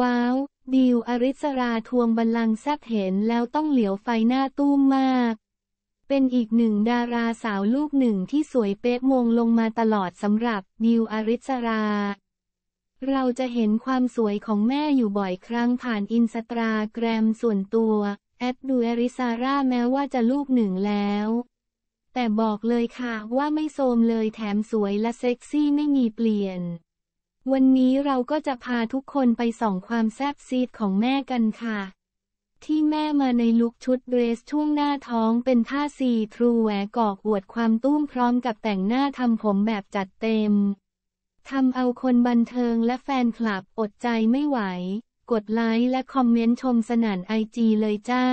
ว้าว ดิวอริสราทวงบัลลังก์แซบเห็นแล้วต้องเหลียวไฟหน้าตู้มมาก เป็นอีกหนึ่งดาราสาวลูกหนึ่งที่สวยเป๊ะมงลงมาตลอดสำหรับดิวอริสรา เราจะเห็นความสวยของแม่อยู่บ่อยครั้งผ่านอินสตาแกรมส่วนตัวแอดดูอริซาร่าแม้ว่าจะลูกหนึ่งแล้ว แต่บอกเลยค่ะว่าไม่โทมเลยแถมสวยและเซ็กซี่ไม่มีเปลี่ยนวันนี้เราก็จะพาทุกคนไปส่องความแซบซีดของแม่กันค่ะ ที่แม่มาในลุคชุดเดรสช่วงหน้าท้องเป็นท่าซีทรูแหวกอกอวดความตุ้มพร้อมกับแต่งหน้าทำผมแบบจัดเต็มทำเอาคนบันเทิงและแฟนคลับอดใจไม่ไหว กดไลค์และคอมเมนต์ชมสนานไอจีเลยจ้า